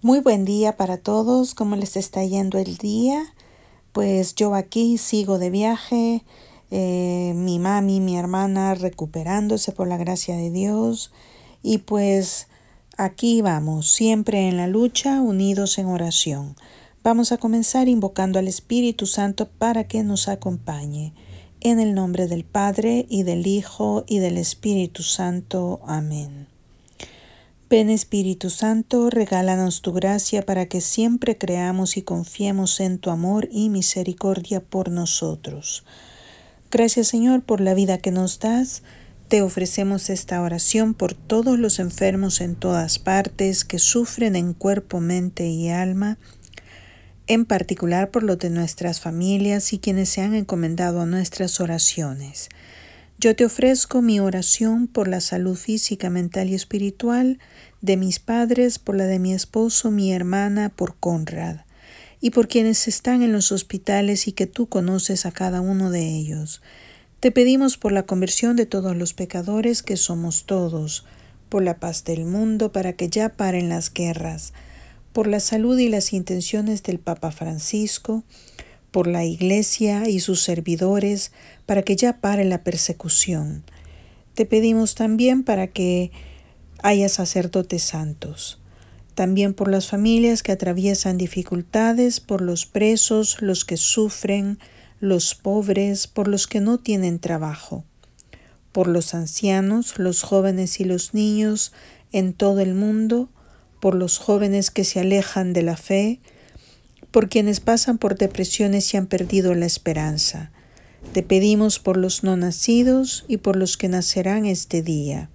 Muy buen día para todos, ¿cómo les está yendo el día? Pues yo aquí sigo de viaje, eh, mi mami, mi hermana recuperándose por la gracia de Dios y pues aquí vamos, siempre en la lucha, unidos en oración. Vamos a comenzar invocando al Espíritu Santo para que nos acompañe. En el nombre del Padre y del Hijo y del Espíritu Santo. Amén. Ven Espíritu Santo, regálanos tu gracia para que siempre creamos y confiemos en tu amor y misericordia por nosotros. Gracias Señor por la vida que nos das. Te ofrecemos esta oración por todos los enfermos en todas partes que sufren en cuerpo, mente y alma, en particular por los de nuestras familias y quienes se han encomendado a nuestras oraciones. Yo te ofrezco mi oración por la salud física, mental y espiritual de mis padres, por la de mi esposo, mi hermana, por Conrad, y por quienes están en los hospitales y que tú conoces a cada uno de ellos. Te pedimos por la conversión de todos los pecadores que somos todos, por la paz del mundo para que ya paren las guerras, por la salud y las intenciones del Papa Francisco, por la Iglesia y sus servidores para que ya pare la persecución. Te pedimos también para que haya sacerdotes santos. También por las familias que atraviesan dificultades, por los presos, los que sufren, los pobres, por los que no tienen trabajo. Por los ancianos, los jóvenes y los niños en todo el mundo, por los jóvenes que se alejan de la fe, por quienes pasan por depresiones y han perdido la esperanza. Te pedimos por los no nacidos y por los que nacerán este día,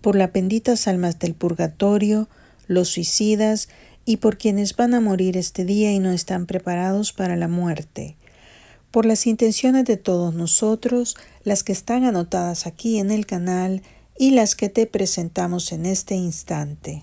por las benditas almas del purgatorio, los suicidas y por quienes van a morir este día y no están preparados para la muerte, por las intenciones de todos nosotros, las que están anotadas aquí en el canal y las que te presentamos en este instante.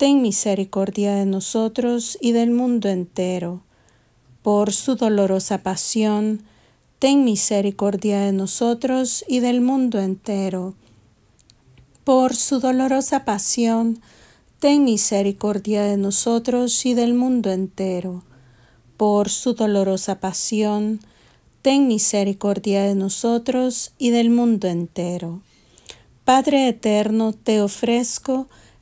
Ten misericordia de nosotros y del mundo entero. Por su dolorosa pasión, ten misericordia de nosotros y del mundo entero. Por su dolorosa pasión, ten misericordia de nosotros y del mundo entero. Por su dolorosa pasión, ten misericordia de nosotros y del mundo entero. Padre eterno, te ofrezco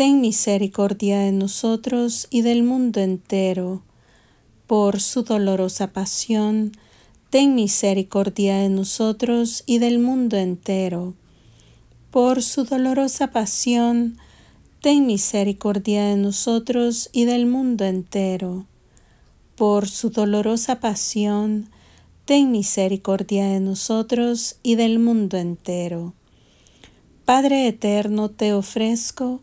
Ten misericordia de nosotros y del mundo entero. Por su dolorosa pasión, ten misericordia de nosotros y del mundo entero. Por su dolorosa pasión, ten misericordia de nosotros y del mundo entero. Por su dolorosa pasión, ten misericordia de nosotros y del mundo entero. Padre eterno, te ofrezco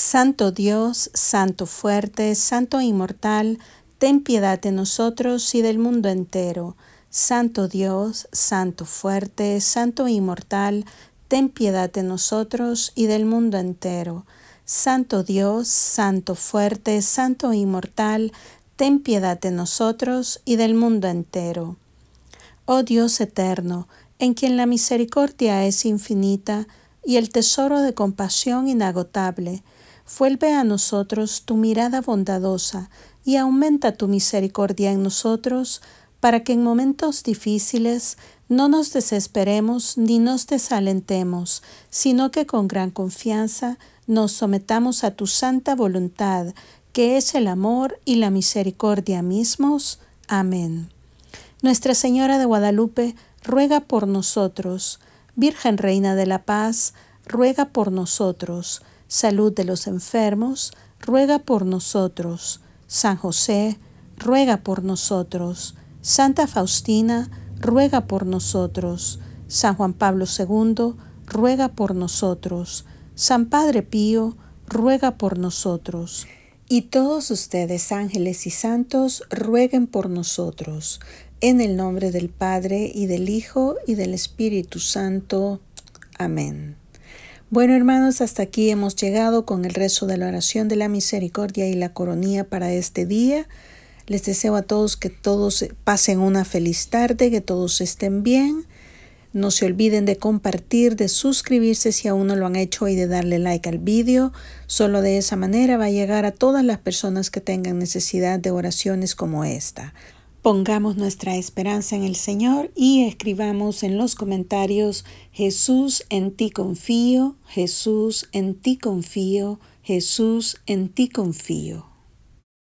Santo Dios, Santo fuerte, Santo inmortal, ten piedad de nosotros y del mundo entero. Santo Dios, Santo fuerte, Santo inmortal, ten piedad de nosotros y del mundo entero. Santo Dios, Santo fuerte, Santo inmortal, ten piedad de nosotros y del mundo entero. Oh Dios eterno, en quien la misericordia es infinita y el tesoro de compasión inagotable, Vuelve a nosotros tu mirada bondadosa y aumenta tu misericordia en nosotros, para que en momentos difíciles no nos desesperemos ni nos desalentemos, sino que con gran confianza nos sometamos a tu santa voluntad, que es el amor y la misericordia mismos. Amén. Nuestra Señora de Guadalupe, ruega por nosotros. Virgen Reina de la Paz, ruega por nosotros salud de los enfermos, ruega por nosotros. San José, ruega por nosotros. Santa Faustina, ruega por nosotros. San Juan Pablo II, ruega por nosotros. San Padre Pío, ruega por nosotros. Y todos ustedes, ángeles y santos, rueguen por nosotros. En el nombre del Padre, y del Hijo, y del Espíritu Santo. Amén. Bueno, hermanos, hasta aquí hemos llegado con el rezo de la oración de la misericordia y la coronía para este día. Les deseo a todos que todos pasen una feliz tarde, que todos estén bien. No se olviden de compartir, de suscribirse si aún no lo han hecho y de darle like al vídeo. Solo de esa manera va a llegar a todas las personas que tengan necesidad de oraciones como esta. Pongamos nuestra esperanza en el Señor y escribamos en los comentarios, Jesús en ti confío, Jesús en ti confío, Jesús en ti confío.